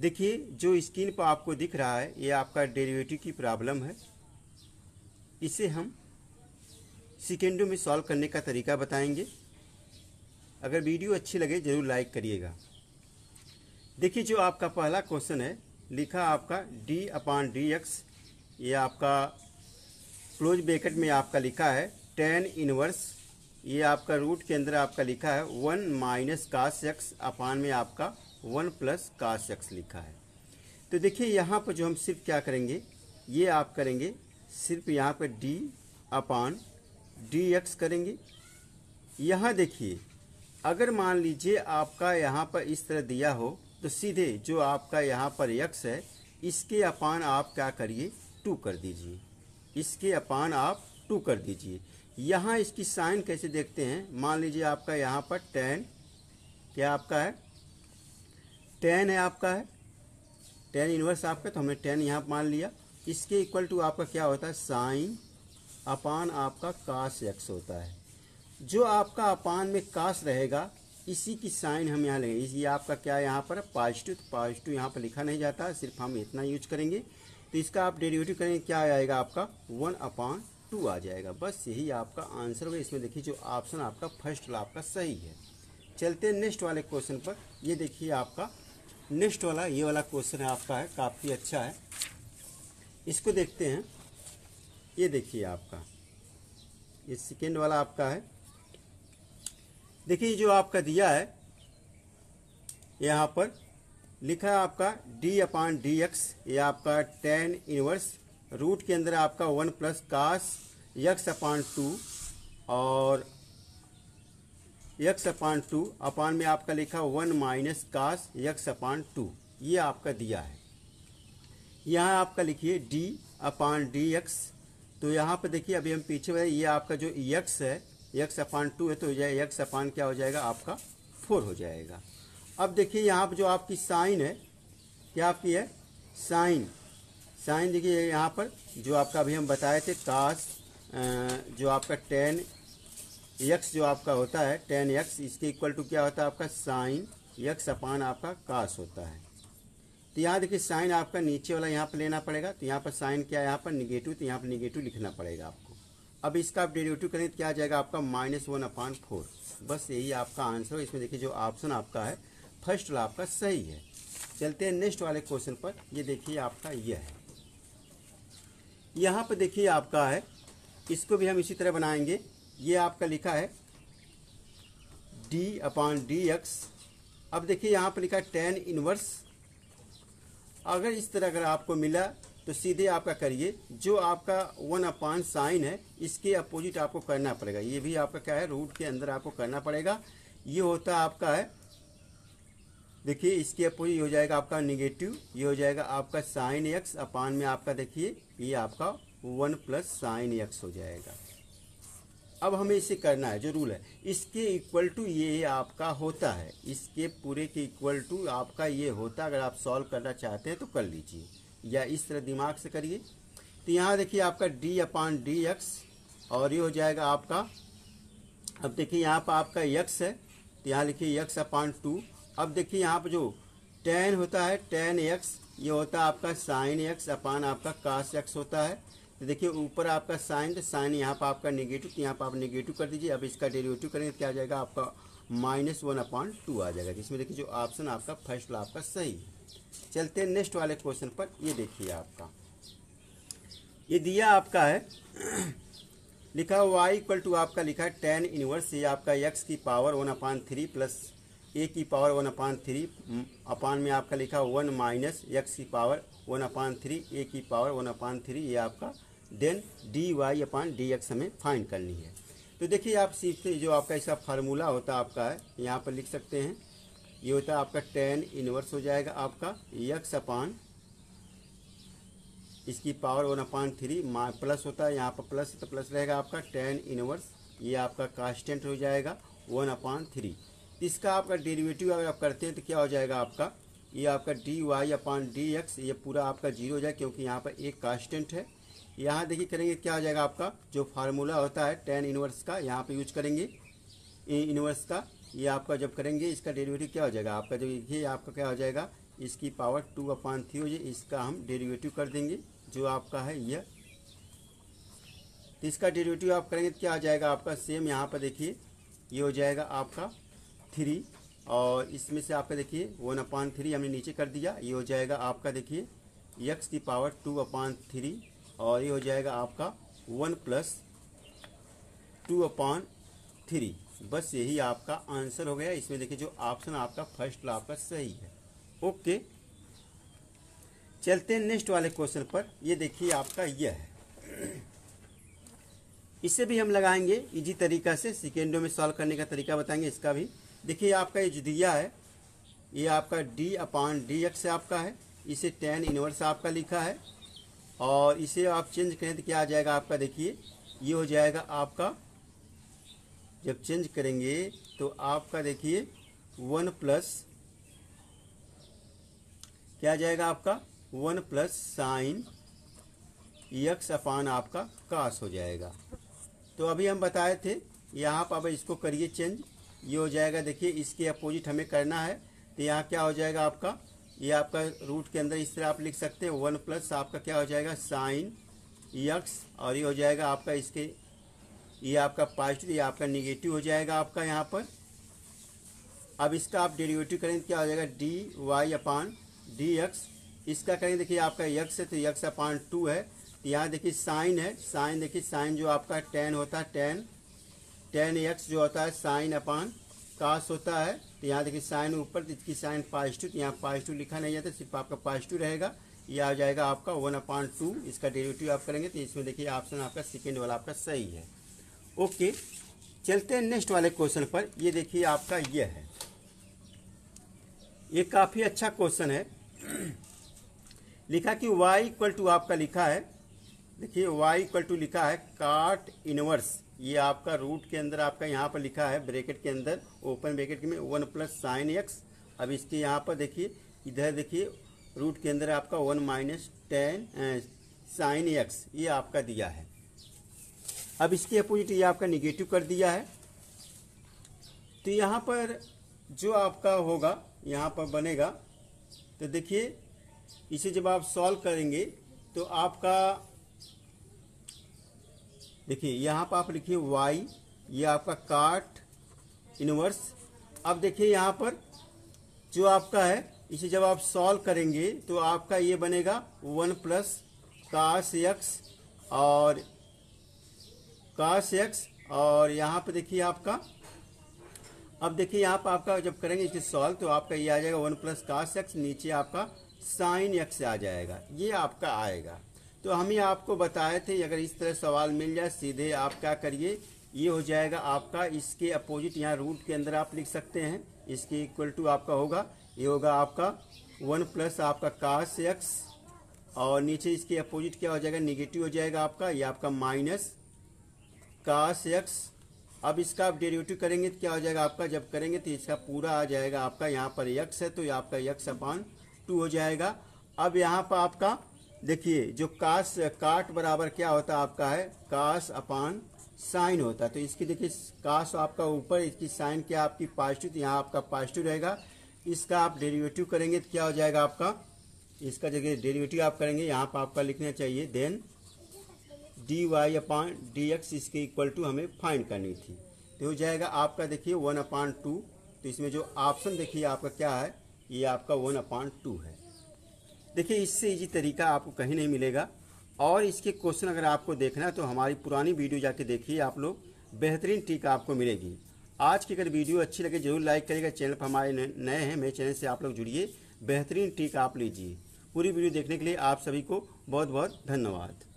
देखिए जो स्क्रीन पर आपको दिख रहा है ये आपका डेरिवेटिव की प्रॉब्लम है इसे हम सेकेंडों में सॉल्व करने का तरीका बताएंगे अगर वीडियो अच्छी लगे ज़रूर लाइक करिएगा देखिए जो आपका पहला क्वेश्चन है लिखा आपका डी अपान डी एक्स ये आपका क्लोज ब्रेकेट में आपका लिखा है टेन इनवर्स ये आपका रूट के अंदर आपका लिखा है one minus cos x upon में आपका वन प्लस काश एक्स लिखा है तो देखिए यहाँ पर जो हम सिर्फ क्या करेंगे ये आप करेंगे सिर्फ यहाँ पर डी अपान डी एक्स करेंगे यहाँ देखिए अगर मान लीजिए आपका यहाँ पर इस तरह दिया हो तो सीधे जो आपका यहाँ पर यक्स है इसके अपान आप क्या करिए टू कर दीजिए इसके अपान आप टू कर दीजिए यहाँ इसकी साइन कैसे देखते हैं मान लीजिए आपका यहाँ पर टेन क्या आपका है टेन है आपका है टेन इनवर्स आपका तो हमने टेन यहाँ मान लिया इसके इक्वल टू आपका क्या होता है साइन अपान आपका काश एक्स होता है जो आपका अपान में काश रहेगा इसी की साइन हम यहाँ लेंगे ये आपका क्या यहाँ पर पॉजिटिव तो पॉजिटिव यहाँ पर लिखा नहीं जाता सिर्फ हम इतना यूज करेंगे तो इसका आप डेरिवेटिव करेंगे क्या आ जाएगा आपका वन अपान टू आ जाएगा बस यही आपका आंसर होगा इसमें देखिए जो ऑप्शन आपका फर्स्ट वाला आपका सही है चलते हैं नेक्स्ट वाले क्वेश्चन पर ये देखिए आपका नेक्स्ट वाला ये वाला क्वेश्चन है आपका है काफ़ी अच्छा है इसको देखते हैं ये देखिए आपका ये सेकेंड वाला आपका है देखिए जो आपका दिया है यहाँ पर लिखा है आपका d अपान डी एक्स ये आपका टेन इनवर्स रूट के अंदर आपका one plus cos x upon two और यक्स अपान टू अपान में आपका लिखा one minus cos x upon two ये आपका दिया है यहाँ आपका लिखिए डी अपान डी एक्स तो यहाँ पर देखिए अभी हम पीछे बताए ये आपका जो यक्स है यक्स अपान टू है तो यक्स अपान क्या हो जाएगा आपका फोर हो जाएगा अब देखिए यहाँ पर जो आपकी साइन है क्या आपकी है साइन साइन देखिए यहाँ पर जो आपका अभी हम बताए थे कास जो आपका टेन एक्स जो आपका होता है टेन एक्स इसके इक्वल टू क्या होता है आपका साइन एक्स अपान आपका कास होता है तो यहाँ देखिए साइन आपका नीचे वाला यहाँ पर लेना पड़ेगा तो यहाँ पर साइन क्या है यहाँ पर निगेटिव तो यहाँ पर निगेटिव लिखना पड़ेगा आपको अब इसका आप डेरिवेटिव करें तो क्या आ जाएगा आपका माइनस वन अपान फोर बस यही आपका आंसर हो इसमें देखिए जो ऑप्शन आपका है फर्स्ट वाला आपका सही है चलते हैं नेक्स्ट वाले क्वेश्चन पर ये देखिए आपका यह है यहाँ पर देखिए आपका है इसको भी हम इसी तरह बनाएंगे ये आपका लिखा है डी अपॉन डी एक्स अब देखिए यहाँ पर लिखा टेन इनवर्स अगर इस तरह अगर आपको मिला तो सीधे आपका करिए जो आपका वन अपॉन साइन है इसके अपोजिट आपको करना पड़ेगा ये भी आपका क्या है रूट के अंदर आपको करना पड़ेगा ये होता आपका है देखिए इसके अपोजिट हो जाएगा आपका निगेटिव ये हो जाएगा आपका साइन एक्स अपान में आपका देखिए ये आपका वन प्लस साइन एक्स हो जाएगा अब हमें इसे करना है जो रूल है इसके इक्वल टू ये आपका होता है इसके पूरे के इक्वल टू आपका ये होता है अगर आप सॉल्व करना चाहते हैं तो कर लीजिए या इस तरह दिमाग से करिए तो यहाँ देखिए आपका डी अपान डी एक्स और ये हो जाएगा आपका अब देखिए यहाँ पर आपका यक्स है तो यहाँ लिखिए यक्स अपान टू अब देखिए यहाँ पर जो टेन होता है टेन x ये होता है आपका साइन एक्स अपान आपका cos एक्स होता है तो देखिए ऊपर आपका साइन तो साइन यहाँ पर आपका निगेटिव तो यहाँ पर आप निगेटिव कर दीजिए अब इसका डेरिवेटिव करेंगे तो क्या आ जाएगा आपका माइनस वन अपॉन टू आ जाएगा जिसमें देखिए जो ऑप्शन आपका फर्स्ट वाला आपका सही है चलते हैं नेक्स्ट वाले क्वेश्चन पर ये देखिए आपका ये दिया आपका है लिखा वाई इक्वल टू आपका लिखा है टेन इनवर्स ये आपका x की power one upon three plus a की power one upon three upon में आपका लिखा वन माइनस एक्स की power one upon three a की पावर वन अपान थ्री ये आपका then d y upon d x हमें फाइंड करनी है तो देखिए आप सीखते जो आपका इसका फार्मूला होता है आपका है यहाँ पर लिख सकते हैं ये होता है आपका टेन इनवर्स हो जाएगा आपका यक्स अपान इसकी power one upon three plus होता है यहाँ पर प्लस तो प्लस रहेगा आपका टेन इनवर्स ये आपका कांस्टेंट हो जाएगा वन अपान थ्री इसका आपका डेरिवेटिव अगर आप करते हैं तो क्या हो जाएगा आपका ये आपका d y upon d x ये पूरा आपका जीरो हो जाएगा क्योंकि यहाँ पर एक कांस्टेंट है यहाँ देखिए करेंगे क्या हो जाएगा आपका जो फार्मूला होता है टेन इनवर्स का यहाँ पे यूज करेंगे इनवर्स का ये आपका जब करेंगे इसका डेरिवेटिव क्या हो जाएगा आपका जो ये आपका क्या हो जाएगा इसकी पावर टू अपान थ्री हो जाए इसका हम डेरिवेटिव कर देंगे जो आपका है यह तो इसका डेरिवेटिव आप करेंगे क्या आ जाएगा आपका सेम यहाँ पर देखिए ये हो जाएगा आपका थ्री और इसमें से आपका देखिए वन अपान थ्री हमने नीचे कर दिया ये हो जाएगा आपका देखिए यक्स की पावर टू अपान थ्री और ये हो जाएगा आपका one plus two upon three बस यही आपका आंसर हो गया इसमें देखिए जो ऑप्शन आपका फर्स्ट आपका सही है ओके चलते हैं नेक्स्ट वाले क्वेश्चन पर ये देखिए आपका यह है इसे भी हम लगाएंगे इजी तरीका से सेकेंडों में सॉल्व करने का तरीका बताएंगे इसका भी देखिए आपका ये जो दिया है ये आपका डी अपॉन डी एक्स आपका है इसे टेन इनवर्स आपका लिखा है और इसे आप चेंज करें तो क्या आ जाएगा आपका देखिए ये हो जाएगा आपका जब चेंज करेंगे तो आपका देखिए वन प्लस क्या आ जाएगा आपका one plus sine x upon आपका कास हो जाएगा तो अभी हम बताए थे यहाँ पर अब इसको करिए चेंज ये हो जाएगा देखिए इसके अपोजिट हमें करना है तो यहाँ क्या हो जाएगा आपका ये आपका रूट के अंदर इस तरह आप लिख सकते हैं वन प्लस आपका क्या हो जाएगा साइन यक्स और ये हो जाएगा आपका इसके ये आपका पॉजिटिव ये आपका निगेटिव हो जाएगा आपका यहाँ पर अब इसका आप डेरिवेटिव करें क्या हो जाएगा d y upon d x इसका करें देखिए आपका यक्स है तो यक्स अपान टू है तो यहाँ देखिए साइन है साइन देखिए साइन जो आपका टेन होता है टेन टेन एक्स जो होता है साइन अपान कास होता है यहाँ देखिए साइन ऊपर तो इसकी साइन पॉजिटिव तो यहाँ पॉजिटिव लिखा नहीं जाता सिर्फ आपका पॉजिटिव रहेगा ये आ जाएगा आपका वन अपॉइंट टू इसका डेरिवेटिव आप करेंगे तो इसमें देखिए ऑप्शन आपका सेकेंड वाला आपका सही है ओके चलते हैं नेक्स्ट वाले क्वेश्चन पर ये देखिए आपका ये है ये काफ़ी अच्छा क्वेश्चन है लिखा कि y इक्वल टू आपका लिखा है देखिए y इक्वल टू लिखा है काट इनवर्स ये आपका रूट के अंदर आपका यहाँ पर लिखा है ब्रैकेट के अंदर ओपन ब्रैकेट में वन प्लस साइन एक्स अब इसके यहाँ पर देखिए इधर देखिए रूट के अंदर आपका one minus ten sine x ये आपका दिया है अब इसके अपोजिट ये आपका निगेटिव कर दिया है तो यहाँ पर जो आपका होगा यहाँ पर बनेगा तो देखिए इसे जब आप सॉल्व करेंगे तो आपका देखिए यहाँ पर आप लिखिए वाई ये आपका काट इनवर्स अब देखिए यहाँ पर जो आपका है इसे जब आप सॉल्व करेंगे तो आपका ये बनेगा वन प्लस काश एक्स और काश एक्स और यहाँ पर देखिए आपका अब देखिए यहाँ पर आपका जब करेंगे इसे सॉल्व तो आपका ये आ जाएगा वन प्लस काश एक्स नीचे आपका साइन एक्स आ जाएगा ये आपका आएगा तो हम ही आपको बताए थे अगर इस तरह सवाल मिल जाए सीधे आप क्या करिए ये हो जाएगा आपका इसके अपोजिट यहाँ रूट के अंदर आप लिख सकते हैं इसके इक्वल टू आपका होगा ये होगा आपका वन प्लस आपका कास एक्स और नीचे इसके अपोजिट क्या हो जाएगा निगेटिव हो जाएगा आपका ये आपका माइनस कास एक्स अब इसका आप डेरिवेटिव करेंगे तो क्या हो जाएगा आपका जब करेंगे तो इसका पूरा आ जाएगा आपका यहाँ पर यक्स है तो ये आपका यक्स अपान टू हो जाएगा अब यहाँ पर आपका देखिए जो काश काट बराबर क्या होता है आपका है काश अपान साइन होता है तो इसकी देखिए काश आपका ऊपर इसकी साइन क्या आपकी पॉजिटिव तो यहाँ आपका पॉजिटिव रहेगा इसका आप डेरिवेटिव करेंगे तो क्या हो जाएगा आपका इसका जगह डेरिवेटिव आप करेंगे यहाँ पर आपका लिखना चाहिए then d y upon d x इसके इक्वल टू हमें फाइन करनी थी तो हो जाएगा आपका देखिए वन अपान टू तो इसमें जो ऑप्शन देखिए आपका क्या है ये आपका वन अपान टू है देखिए इससे इजी तरीका आपको कहीं नहीं मिलेगा और इसके क्वेश्चन अगर आपको देखना है तो हमारी पुरानी वीडियो जाके देखिए आप लोग बेहतरीन टीका आपको मिलेगी आज की अगर वीडियो अच्छी लगे जरूर लाइक करिएगा चैनल पर हमारे नए हैं मेरे चैनल से आप लोग जुड़िए बेहतरीन टीका आप लीजिए पूरी वीडियो देखने के लिए आप सभी को बहुत बहुत धन्यवाद